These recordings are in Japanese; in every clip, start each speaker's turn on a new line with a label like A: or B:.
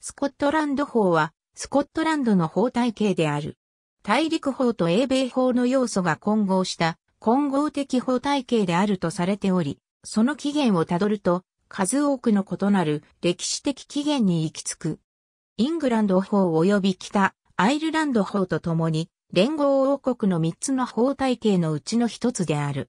A: スコットランド法は、スコットランドの法体系である。大陸法と英米法の要素が混合した混合的法体系であるとされており、その起源をたどると、数多くの異なる歴史的起源に行き着く。イングランド法及び北アイルランド法とともに、連合王国の3つの法体系のうちの1つである。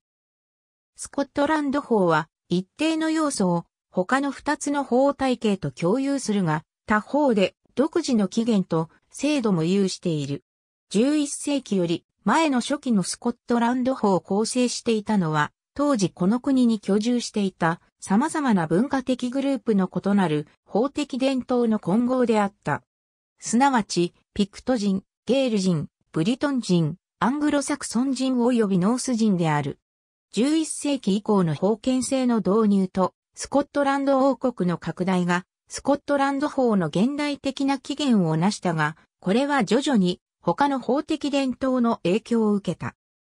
A: スコットランド法は一定の要素を他の2つの法体系と共有するが、他方で独自の起源と制度も有している。11世紀より前の初期のスコットランド法を構成していたのは、当時この国に居住していた様々な文化的グループの異なる法的伝統の混合であった。すなわち、ピクト人、ゲール人、ブリトン人、アングロサクソン人及びノース人である。11世紀以降の封建制の導入と、スコットランド王国の拡大がスコットランド法の現代的な起源を成したが、これは徐々に他の法的伝統の影響を受けた。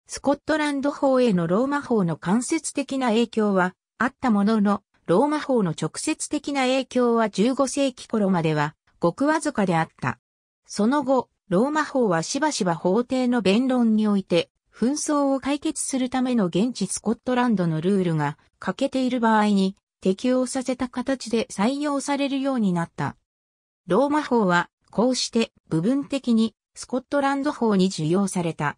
A: スコットランド法へのローマ法の間接的な影響はあったものの、ローマ法の直接的な影響は15世紀頃まではごくわずかであった。その後、ローマ法はしばしば法廷の弁論において、紛争を解決するための現地スコットランドのルールが欠けている場合に適用させた形で採用されるようになった。ローマ法は、こうして部分的にスコットランド法に受容された。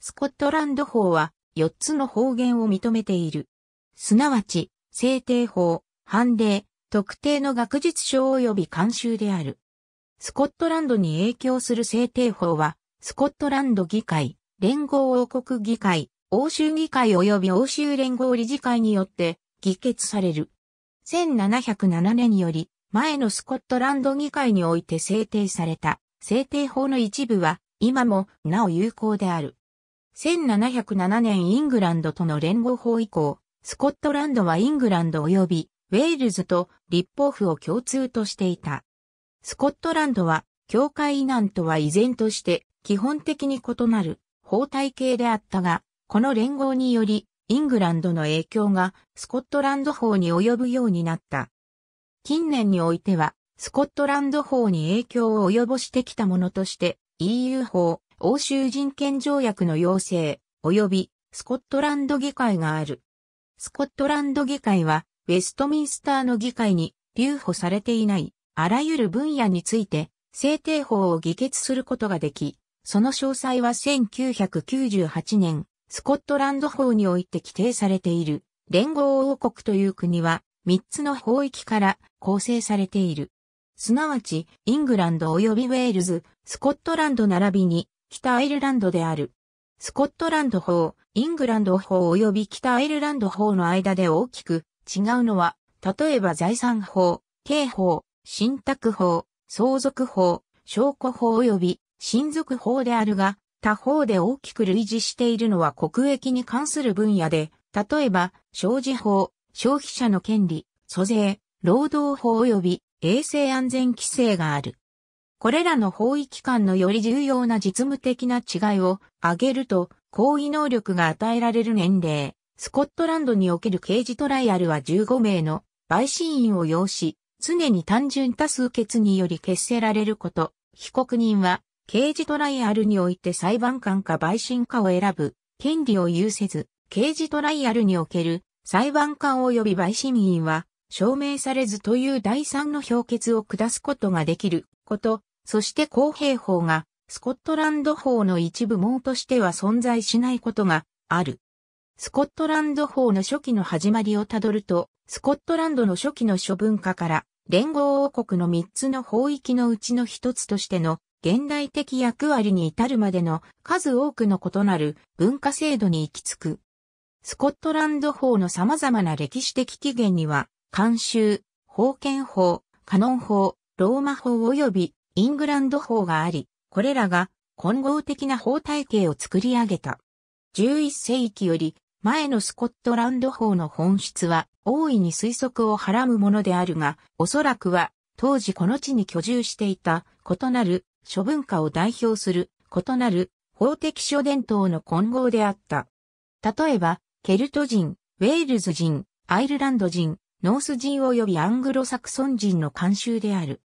A: スコットランド法は4つの方言を認めている。すなわち、制定法、判例、特定の学術書及び慣習である。スコットランドに影響する制定法は、スコットランド議会、連合王国議会、欧州議会及び欧州連合理事会によって議決される。1707年より、前のスコットランド議会において制定された、制定法の一部は、今もなお有効である。1707年イングランドとの連合法以降、スコットランドはイングランド及びウェールズと立法府を共通としていた。スコットランドは、教会以南とは依然として基本的に異なる法体系であったが、この連合によりイングランドの影響がスコットランド法に及ぶようになった。近年においては、スコットランド法に影響を及ぼしてきたものとして、EU 法、欧州人権条約の要請、及び、スコットランド議会がある。スコットランド議会は、ウェストミンスターの議会に留保されていない、あらゆる分野について、制定法を議決することができ、その詳細は1998年スコットランド法において規定されている連合王国という国は3つの法域から構成されている。すなわち、イングランド及びウェールズ、スコットランド並びに北アイルランドである。スコットランド法、イングランド法及び北アイルランド法の間で大きく違うのは、例えば財産法、刑法、信託法、相続法、証拠法及び親族法であるが、他方で大きく類似しているのは国益に関する分野で、例えば、障子法、消費者の権利、租税、労働法及び衛生安全規制がある。これらの法医機関のより重要な実務的な違いを挙げると、行為能力が与えられる年齢、スコットランドにおける刑事トライアルは15名の陪審員を要し、常に単純多数決により決せられること、被告人は刑事トライアルにおいて裁判官か陪審かを選ぶ権利を有せず、刑事トライアルにおける裁判官及び陪審員は証明されずという第三の評決を下すことができること、そして公平法がスコットランド法の一部網としては存在しないことがある。スコットランド法の初期の始まりをたどると、スコットランドの初期の諸文化から連合王国の3つの法域のうちの1つとしての現代的役割に至るまでの数多くの異なる文化制度に行き着く。スコットランド法の様々な歴史的起源には、慣習、封建法、カノン法、ローマ法及びイングランド法があり、これらが混合的な法体系を作り上げた。11世紀より前のスコットランド法の本質は大いに推測をはらむものであるが、おそらくは当時この地に居住していた異なる諸文化を代表する異なる法的諸伝統の混合であった。例えば、ケルト人、ウェールズ人、アイルランド人、ノース人及びアングロサクソン人の慣習である。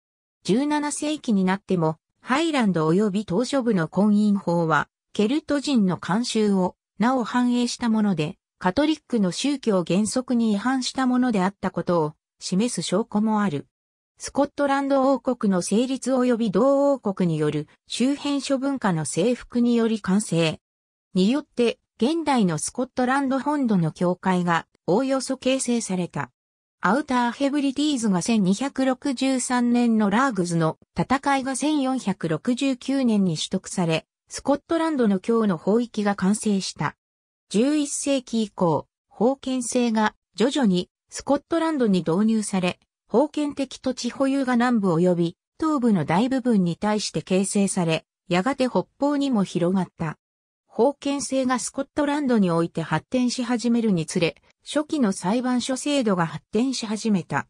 A: 17世紀になっても、ハイランド及び島諸部の婚姻法は、ケルト人の慣習をなお反映したもので、カトリックの宗教原則に違反したものであったことを示す証拠もある。スコットランド王国の成立及び同王国による周辺諸文化の征服により完成。によって、現代のスコットランド本土の境界がおおよそ形成された。アウターヘブリティーズが1263年のラーグズの戦いが1469年に取得され、スコットランドの今日の法域が完成した。11世紀以降、封建制が徐々にスコットランドに導入され、封建的土地保有が南部及び東部の大部分に対して形成され、やがて北方にも広がった。封建制がスコットランドにおいて発展し始めるにつれ、初期の裁判所制度が発展し始めた。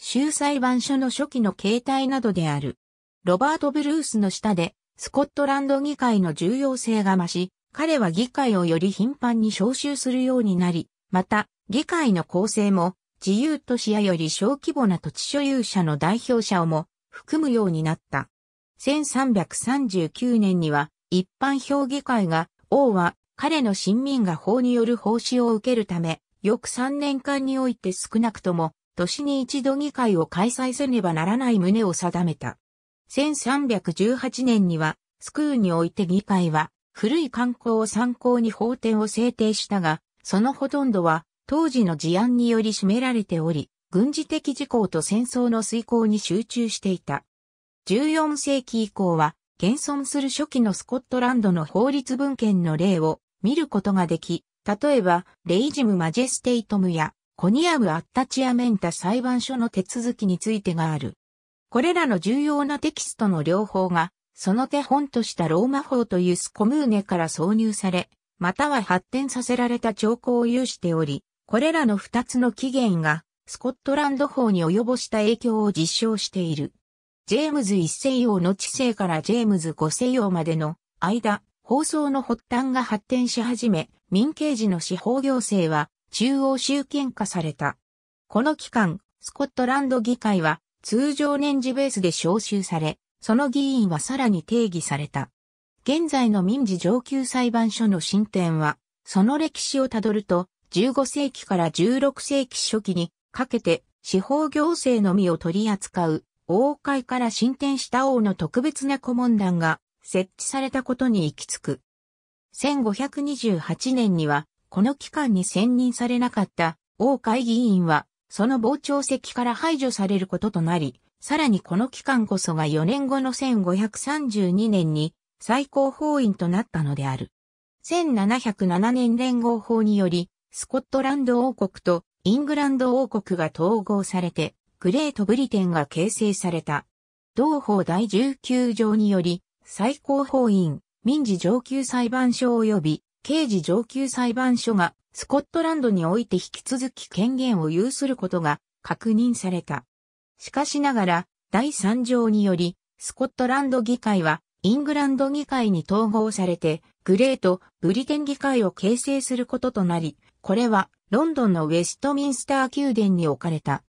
A: 州裁判所の初期の形態などである。ロバート・ブルースの下で、スコットランド議会の重要性が増し、彼は議会をより頻繁に招集するようになり、また、議会の構成も自由都市やより小規模な土地所有者の代表者をも含むようになった。1339年には一般評議会が王は彼の親民が法による奉仕を受けるため、翌3年間において少なくとも、年に一度議会を開催せねばならない旨を定めた。1318年には、スクーにおいて議会は、古い観光を参考に法典を制定したが、そのほとんどは、当時の事案により占められており、軍事的事項と戦争の遂行に集中していた。14世紀以降は、現存する初期のスコットランドの法律文献の例を見ることができ、例えば、レイジム・マジェステイトムや、コニアム・アッタチアメンタ裁判所の手続きについてがある。これらの重要なテキストの両方が、その手本としたローマ法というスコムーネから挿入され、または発展させられた兆候を有しており、これらの二つの起源が、スコットランド法に及ぼした影響を実証している。ジェームズ一世王の治世からジェームズ五世王までの間、放送の発端が発展し始め、民刑事の司法行政は中央集権化された。この期間、スコットランド議会は通常年次ベースで召集され、その議員はさらに定義された。現在の民事上級裁判所の進展は、その歴史をたどると、15世紀から16世紀初期にかけて司法行政のみを取り扱う王会から進展した王の特別な顧問団が設置されたことに行き着く。1528年には、この期間に選任されなかった王会議員は、その傍聴席から排除されることとなり、さらにこの期間こそが4年後の1532年に最高法院となったのである。1707年連合法により、スコットランド王国とイングランド王国が統合されて、グレートブリテンが形成された。同法第19条により、最高法院、民事上級裁判所及び刑事上級裁判所がスコットランドにおいて引き続き権限を有することが確認された。しかしながら、第3条により、スコットランド議会は、イングランド議会に統合されて、グレート・ブリテン議会を形成することとなり、これはロンドンのウェストミンスター宮殿に置かれた。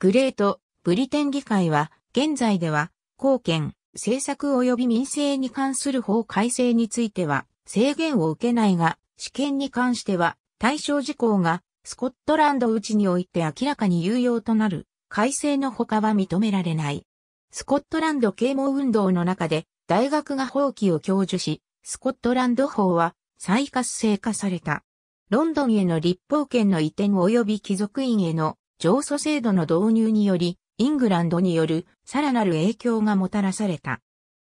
A: グレート・ブリテン議会は現在では貢献、政策及び民政に関する法改正については制限を受けないが、試験に関しては対象事項がスコットランドうちにおいて明らかに有用となる改正のほかは認められない。スコットランド啓蒙運動の中で大学が放棄を享受し、スコットランド法は再活性化された。ロンドンへの立法権の移転及び貴族院への上訴制度の導入により、イングランドによるさらなる影響がもたらされた。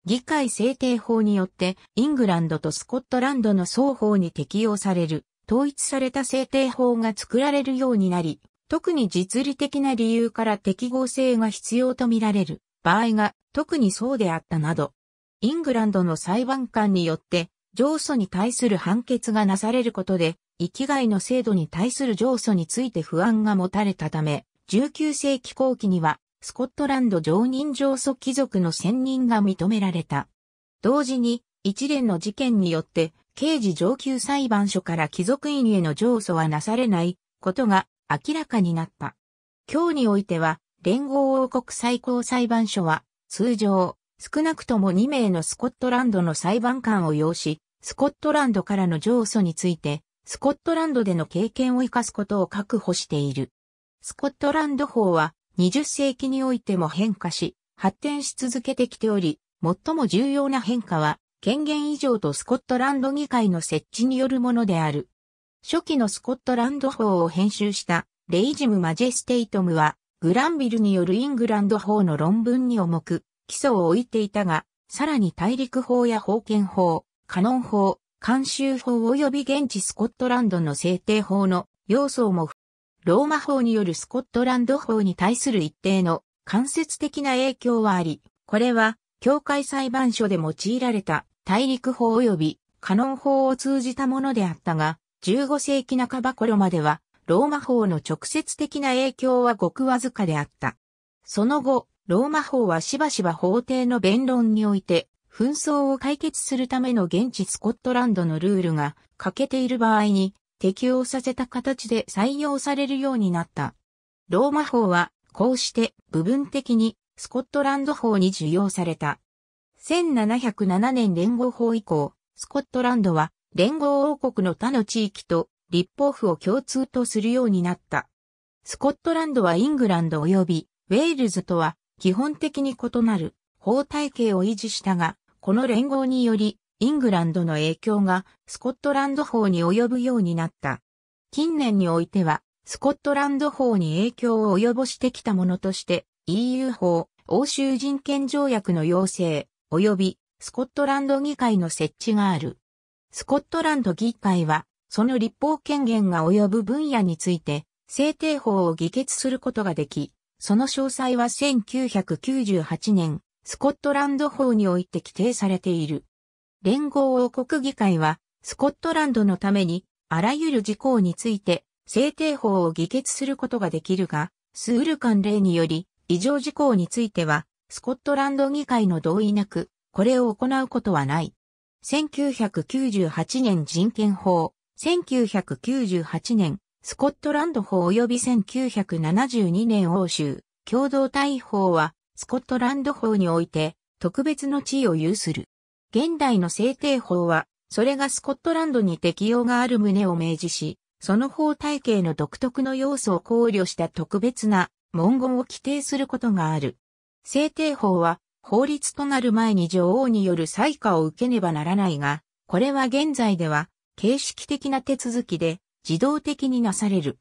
A: 議会制定法によって、イングランドとスコットランドの双方に適用される、統一された制定法が作られるようになり、特に実利的な理由から適合性が必要とみられる場合が特にそうであったなど、イングランドの裁判官によって上訴に対する判決がなされることで生きがいの制度に対する上訴について不安が持たれたため、19世紀後期には、スコットランド常任上訴貴族の選任が認められた。同時に、一連の事件によって、刑事上級裁判所から貴族院への上訴はなされないことが明らかになった。今日においては、連合王国最高裁判所は、通常、少なくとも2名のスコットランドの裁判官を要し、スコットランドからの上訴について、スコットランドでの経験を生かすことを確保している。スコットランド法は20世紀においても変化し、発展し続けてきており、最も重要な変化は、権限以上とスコットランド議会の設置によるものである。初期のスコットランド法を編集したレイジム・マジェステイトムは、グランビルによるイングランド法の論文に重く、基礎を置いていたが、さらに大陸法や法権法、カノン法、慣習法及び現地スコットランドの制定法の要素も、ローマ法によるスコットランド法に対する一定の間接的な影響はあり、これは、教会裁判所で用いられた大陸法及びカノン法を通じたものであったが、15世紀半ば頃までは、ローマ法の直接的な影響はごくわずかであった。その後、ローマ法はしばしば法廷の弁論において紛争を解決するための現地スコットランドのルールが欠けている場合に適用させた形で採用されるようになった。ローマ法はこうして部分的にスコットランド法に受容された。1707年連合法以降、スコットランドは連合王国の他の地域と立法府を共通とするようになった。スコットランドはイングランド及びウェールズとは基本的に異なる法体系を維持したが、この連合により、イングランドの影響がスコットランド法に及ぶようになった。近年においては、スコットランド法に影響を及ぼしてきたものとして、EU 法、欧州人権条約の要請、及び、スコットランド議会の設置がある。スコットランド議会は、その立法権限が及ぶ分野について、制定法を議決することができ、その詳細は1998年スコットランド法において規定されている。連合王国議会は、スコットランドのために、あらゆる事項について、制定法を議決することができるが、スール慣例により、異常事項については、スコットランド議会の同意なく、これを行うことはない。1998年人権法、1998年スコットランド法及び1972年欧州共同体法はスコットランド法において特別の地位を有する。現代の制定法は、それがスコットランドに適用がある旨を明示し、その法体系の独特の要素を考慮した特別な文言を規定することがある。制定法は、法律となる前に女王による採下を受けねばならないが、これは現在では形式的な手続きで自動的になされる。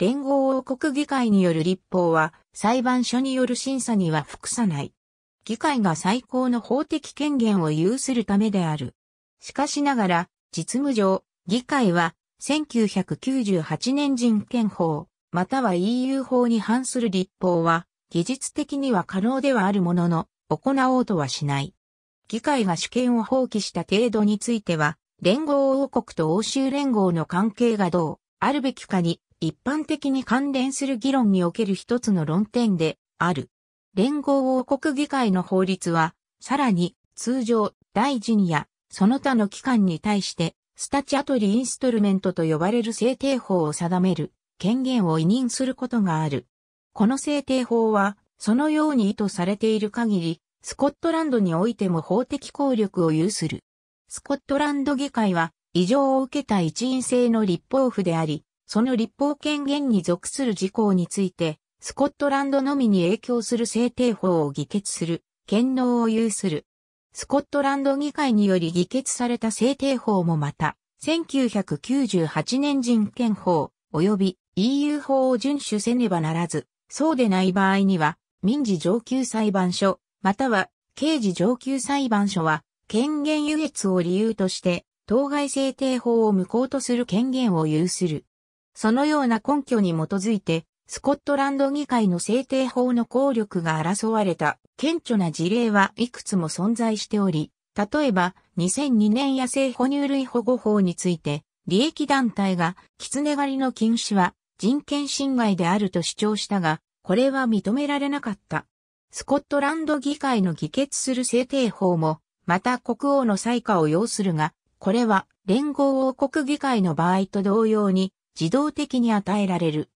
A: 連合王国議会による立法は裁判所による審査には服さない。議会が最高の法的権限を有するためである。しかしながら、実務上、議会は1998年人権法、または EU 法に反する立法は、技術的には可能ではあるものの、行おうとはしない。議会が主権を放棄した程度については、連合王国と欧州連合の関係がどう、あるべきかに一般的に関連する議論における一つの論点である。連合王国議会の法律は、さらに通常、大臣やその他の機関に対して、スタチアトリインストルメントと呼ばれる制定法を定める権限を委任することがある。この制定法は、そのように意図されている限り、スコットランドにおいても法的効力を有する。スコットランド議会は、異常を受けた一員制の立法府であり、その立法権限に属する事項について、スコットランドのみに影響する制定法を議決する、権能を有する。スコットランド議会により議決された制定法もまた、1998年人権法、及び EU 法を遵守せねばならず、そうでない場合には、民事上級裁判所、または刑事上級裁判所は、権限輸越を理由として、当該制定法を無効とする権限を有する。そのような根拠に基づいて、スコットランド議会の制定法の効力が争われた顕著な事例はいくつも存在しており、例えば2002年野生哺乳類保護法について、利益団体が狐狩りの禁止は人権侵害であると主張したが、これは認められなかった。スコットランド議会の議決する制定法も、また国王の裁下を要するが、これは連合王国議会の場合と同様に自動的に与えられる。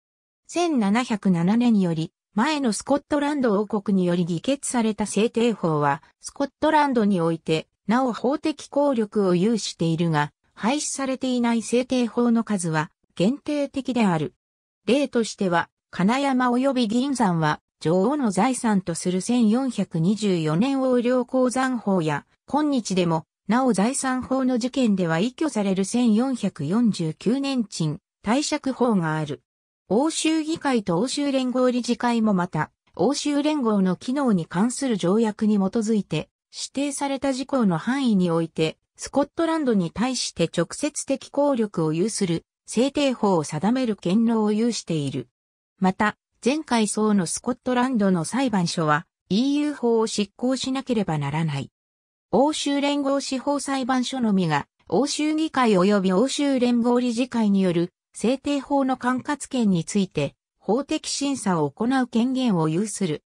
A: 1707年により、前のスコットランド王国により議決された制定法は、スコットランドにおいて、なお法的効力を有しているが、廃止されていない制定法の数は限定的である。例としては、金山及び銀山は、女王の財産とする1424年王領鉱山法や、今日でも、なお財産法の事件では依拠される1449年賃、貸借法がある。欧州議会と欧州連合理事会もまた、欧州連合の機能に関する条約に基づいて、指定された事項の範囲において、スコットランドに対して直接的効力を有する制定法を定める権能を有している。また、前回層のスコットランドの裁判所は EU 法を執行しなければならない。欧州連合司法裁判所のみが、欧州議会及び欧州連合理事会による制定法の管轄権について法的審査を行う権限を有する。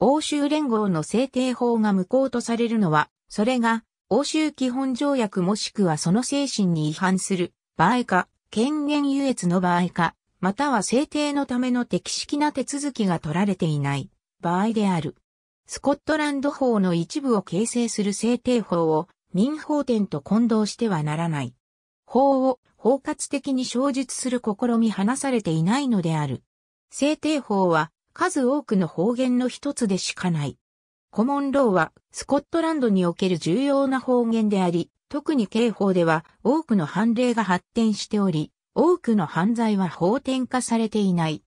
A: 欧州連合の制定法が無効とされるのは、それが欧州基本条約もしくはその精神に違反する場合か、権限優越の場合か、または制定のための適式な手続きが取られていない場合である。スコットランド法の一部を形成する制定法を民法典と混同してはならない。法を包括的に小述する試み話されていないのである。制定法は数多くの方言の一つでしかない。コモンローはスコットランドにおける重要な方言であり、特に刑法では多くの判例が発展しており、多くの犯罪は法典化されていない。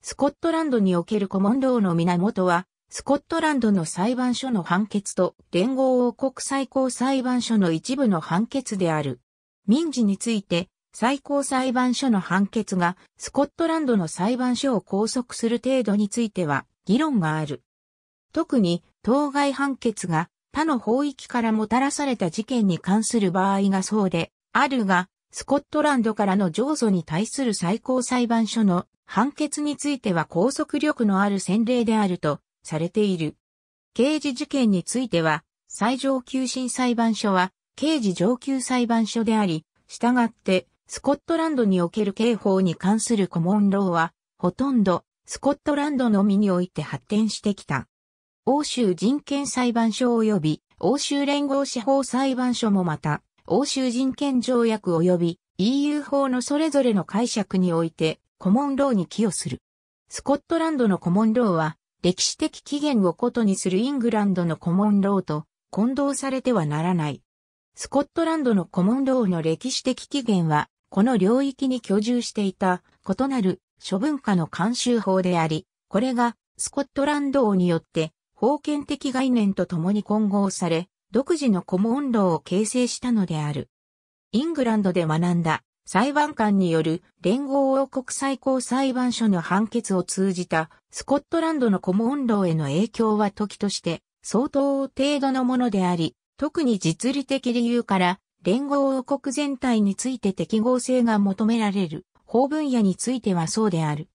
A: スコットランドにおけるコモンローの源は、スコットランドの裁判所の判決と連合王国最高裁判所の一部の判決である。民事について最高裁判所の判決がスコットランドの裁判所を拘束する程度については議論がある。特に当該判決が他の法域からもたらされた事件に関する場合がそうであるが、スコットランドからの上訴に対する最高裁判所の判決については拘束力のある先例であるとされている。刑事事件については最上級審裁判所は刑事上級裁判所であり、従って、スコットランドにおける刑法に関するコモンローは、ほとんど、スコットランドのみにおいて発展してきた。欧州人権裁判所及び、欧州連合司法裁判所もまた、欧州人権条約及び EU 法のそれぞれの解釈において、コモンローに寄与する。スコットランドのコモンローは、歴史的起源をことにするイングランドのコモンローと混同されてはならない。スコットランドのコモンローの歴史的起源は、この領域に居住していた異なる諸文化の慣習法であり、これがスコットランド王によって封建的概念と共に混合され、独自のコモンローを形成したのである。イングランドで学んだ裁判官による連合王国最高裁判所の判決を通じたスコットランドのコモンローへの影響は時として相当程度のものであり、特に実利的理由から、連合王国全体について適合性が求められる、法分野についてはそうである。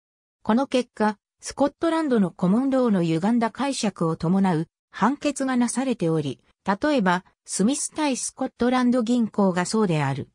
A: この結果、スコットランドのコモンローの歪んだ解釈を伴う判決がなされており、例えば、スミス対スコットランド銀行がそうである。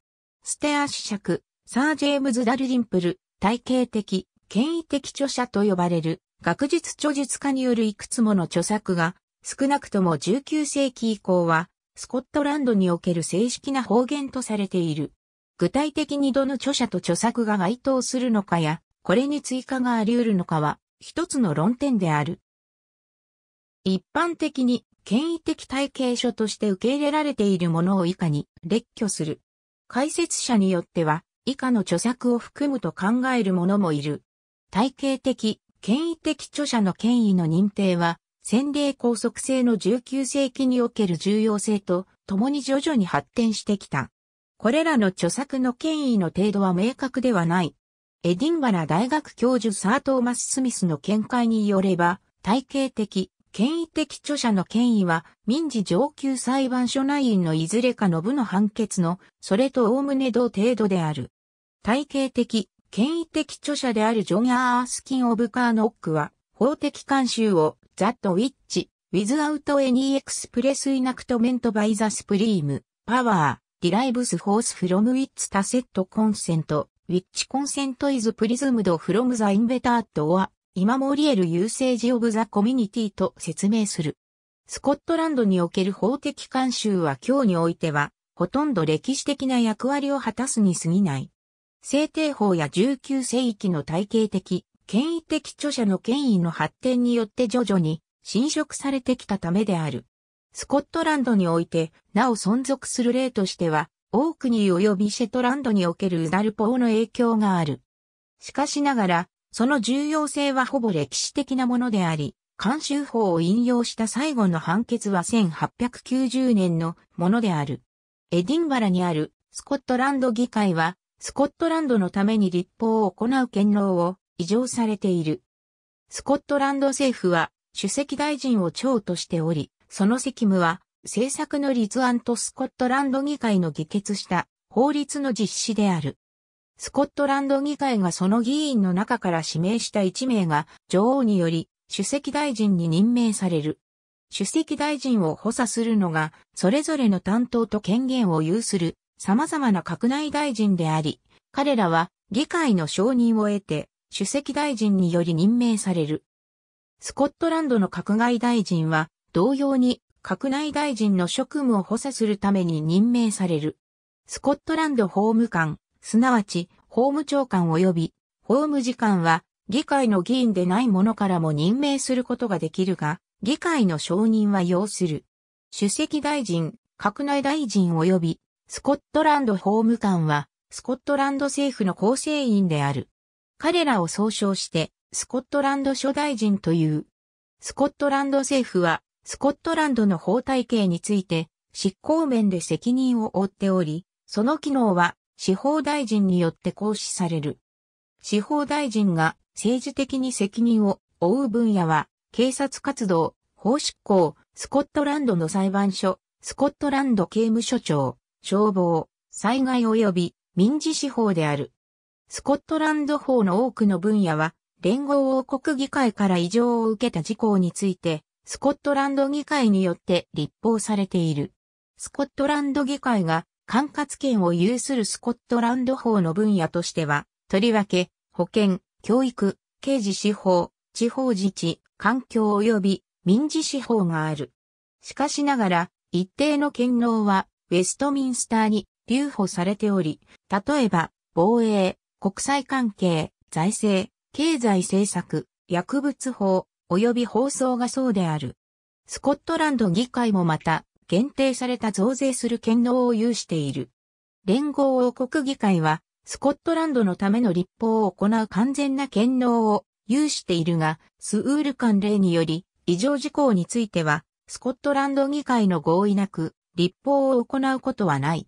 A: ステア子爵、サー・ジェームズ・ダルディンプル、体系的、権威的著者と呼ばれる、学術著述家によるいくつもの著作が、少なくとも19世紀以降は、スコットランドにおける正式な方言とされている。具体的にどの著者と著作が該当するのかや、これに追加があり得るのかは、一つの論点である。一般的に、権威的体系書として受け入れられているものを以下に列挙する。解説者によっては、以下の著作を含むと考えるももいる。体系的、権威的著者の権威の認定は、洗礼拘束制の19世紀における重要性と共に徐々に発展してきた。これらの著作の権威の程度は明確ではない。エディンバラ大学教授サー・トーマス・スミスの見解によれば、体系的、権威的著者の権威は民事上級裁判所内員のいずれかの部の判決の、それと概ね同程度である。体系的、権威的著者であるジョン・アースキン・オブ・カーノックは、法的慣習を That w i t c h without any express enactment by the supreme power, derives force from its tacit consent, w i t c h consent is prismed from the inveterate or 今モリエル優勢 e Community と説明する。スコットランドにおける法的慣習は今日においては、ほとんど歴史的な役割を果たすに過ぎない。制定法や19世紀の体系的権威的著者の権威の発展によって徐々に侵食されてきたためである。スコットランドにおいて、なお存続する例としては、オークニー及びシェトランドにおけるウダルポーの影響がある。しかしながら、その重要性はほぼ歴史的なものであり、監修法を引用した最後の判決は1890年のものである。エディンバラにあるスコットランド議会は、スコットランドのために立法を行う権能を異常されている。スコットランド政府は主席大臣を長としており、その責務は政策の立案とスコットランド議会の議決した法律の実施である。スコットランド議会がその議員の中から指名した1名が女王により主席大臣に任命される。主席大臣を補佐するのがそれぞれの担当と権限を有する様々な閣内大臣であり、彼らは議会の承認を得て主席大臣により任命される。スコットランドの閣外大臣は、同様に閣内大臣の職務を補佐するために任命される。スコットランド法務官、すなわち法務長官及び法務次官は議会の議員でない者からも任命することができるが、議会の承認は要する。主席大臣、閣内大臣及びスコットランド法務官はスコットランド政府の構成員である。彼らを総称して、スコットランド諸大臣という。スコットランド政府は、スコットランドの法体系について、執行面で責任を負っており、その機能は、司法大臣によって行使される。司法大臣が政治的に責任を負う分野は、警察活動、法執行、スコットランドの裁判所、スコットランド刑務所長、消防、災害及び民事司法である。スコットランド法の多くの分野は、連合王国議会から異常を受けた事項について、スコットランド議会によって立法されている。スコットランド議会が管轄権を有するスコットランド法の分野としては、とりわけ、保健、教育、刑事司法、地方自治、環境及び民事司法がある。しかしながら、一定の権能は、ウェストミンスターに留保されており、例えば、防衛、国際関係、財政、経済政策、薬物法、及び放送がそうである。スコットランド議会もまた、限定された増税する権能を有している。連合王国議会は、スコットランドのための立法を行う完全な権能を有しているが、スウール関連により、異常事項については、スコットランド議会の合意なく、立法を行うことはない。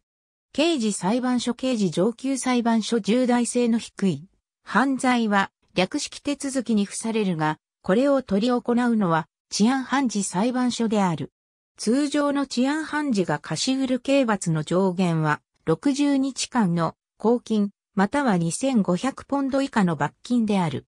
A: 刑事裁判所刑事上級裁判所重大性の低い犯罪は略式手続きに付されるが、これを取り行うのは治安判事裁判所である。通常の治安判事が貸し売る刑罰の上限は60日間の公金または2500ポンド以下の罰金である。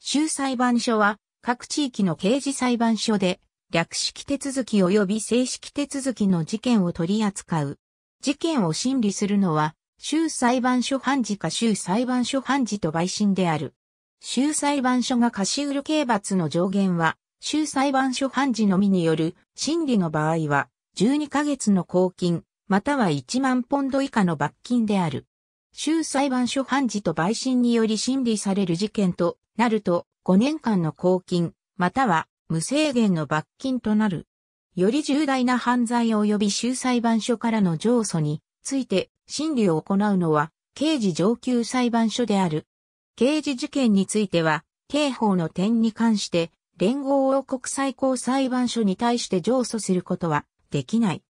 A: 州裁判所は各地域の刑事裁判所で略式手続き及び正式手続きの事件を取り扱う事件を審理するのは、州裁判所判事か州裁判所判事と陪審である。州裁判所が貸し売る刑罰の上限は、州裁判所判事のみによる審理の場合は、12ヶ月の拘禁、または1万ポンド以下の罰金である。州裁判所判事と陪審により審理される事件となると、5年間の拘禁、または無制限の罰金となる。より重大な犯罪及び州裁判所からの上訴について審理を行うのは刑事上級裁判所である。刑事事件については、刑法の点に関して連合王国最高裁判所に対して上訴することはできない。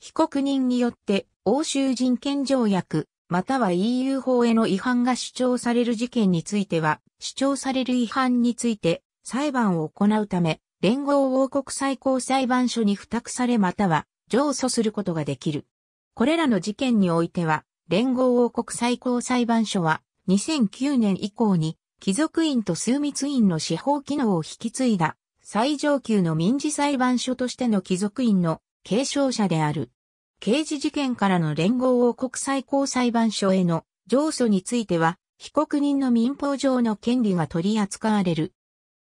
A: 被告人によって欧州人権条約、または EU 法への違反が主張される事件については、主張される違反について裁判を行うため、連合王国最高裁判所に付託されまたは上訴することができる。これらの事件においては、連合王国最高裁判所は2009年以降に貴族院と枢密院の司法機能を引き継いだ最上級の民事裁判所としての貴族院の継承者である。刑事事件からの連合王国最高裁判所への上訴については、被告人の民法上の権利が取り扱われる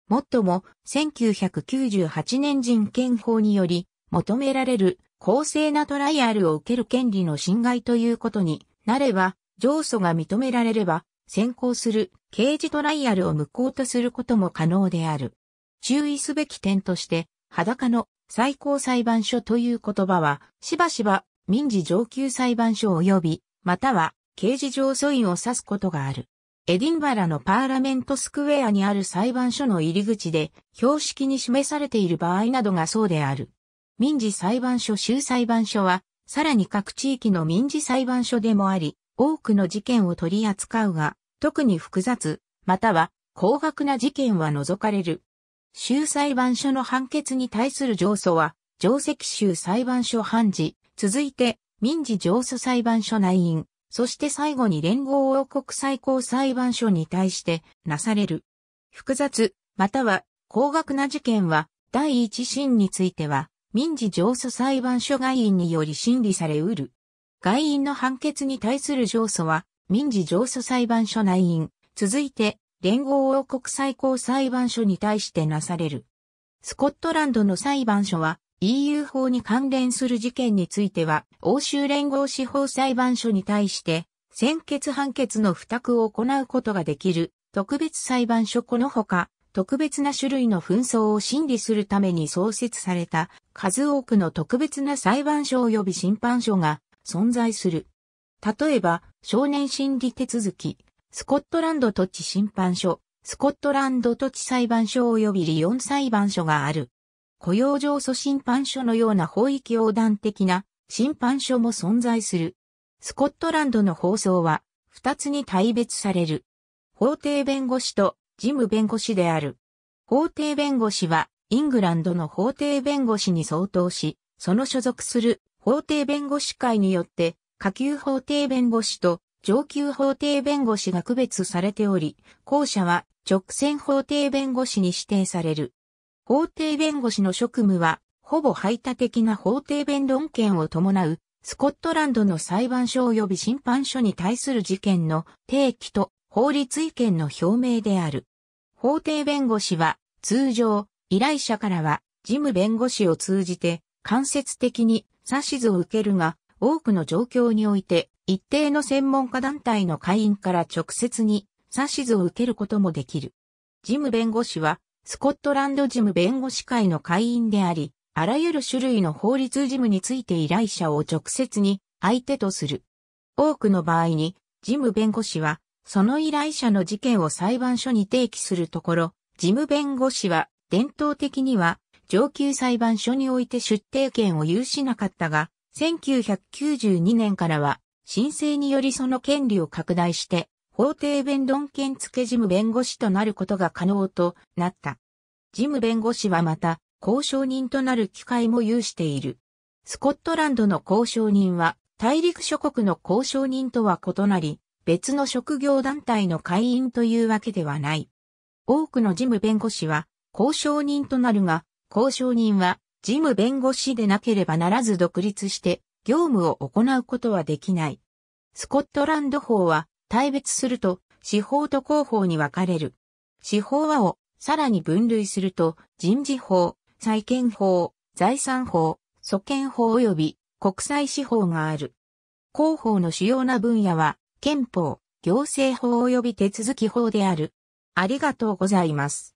A: もっとも、1998年人権法により、求められる公正なトライアルを受ける権利の侵害ということになれば、上訴が認められれば、先行する刑事トライアルを無効とすることも可能である。注意すべき点として、裸の最高裁判所という言葉は、しばしば民事上級裁判所及び、または刑事上訴院を指すことがある。エディンバラのパーラメントスクエアにある裁判所の入り口で、標識に示されている場合などがそうである。民事裁判所州裁判所は、さらに各地域の民事裁判所でもあり、多くの事件を取り扱うが、特に複雑、または、高額な事件は除かれる。州裁判所の判決に対する上訴は、上席州裁判所判事、続いて、民事上訴裁判所内院。そして最後に連合王国最高裁判所に対してなされる。複雑、または高額な事件は、第一審については、民事上訴裁判所外院により審理されうる。外院の判決に対する上訴は、民事上訴裁判所内院、続いて、連合王国最高裁判所に対してなされる。スコットランドの裁判所は、EU 法に関連する事件については、欧州連合司法裁判所に対して、先決判決の付託を行うことができる、特別裁判所このほか、特別な種類の紛争を審理するために創設された、数多くの特別な裁判所及び審判所が存在する。例えば、少年審理手続き、スコットランド土地審判所、スコットランド土地裁判所及びリ論ン裁判所がある。雇用上訴審判所のような法域横断的な審判所も存在する。スコットランドの放送は二つに対別される。法廷弁護士と事務弁護士である。法廷弁護士はイングランドの法廷弁護士に相当し、その所属する法廷弁護士会によって下級法廷弁護士と上級法廷弁護士が区別されており、後者は直線法廷弁護士に指定される。法廷弁護士の職務は、ほぼ排他的な法廷弁論権を伴う、スコットランドの裁判所及び審判所に対する事件の提起と法律意見の表明である。法廷弁護士は、通常、依頼者からは、事務弁護士を通じて、間接的に指図を受けるが、多くの状況において、一定の専門家団体の会員から直接に指図を受けることもできる。事務弁護士は、スコットランド事務弁護士会の会員であり、あらゆる種類の法律事務について依頼者を直接に相手とする。多くの場合に、事務弁護士は、その依頼者の事件を裁判所に提起するところ、事務弁護士は、伝統的には、上級裁判所において出廷権を有しなかったが、1992年からは、申請によりその権利を拡大して、法廷弁論権付け事務弁護士となることが可能となった。事務弁護士はまた、交渉人となる機会も有している。スコットランドの交渉人は、大陸諸国の交渉人とは異なり、別の職業団体の会員というわけではない。多くの事務弁護士は、交渉人となるが、交渉人は、事務弁護士でなければならず独立して、業務を行うことはできない。スコットランド法は、大別すると、司法と広報に分かれる。司法はをさらに分類すると、人事法、債権法、財産法、訴権法及び国際司法がある。広報の主要な分野は、憲法、行政法及び手続き法である。ありがとうございます。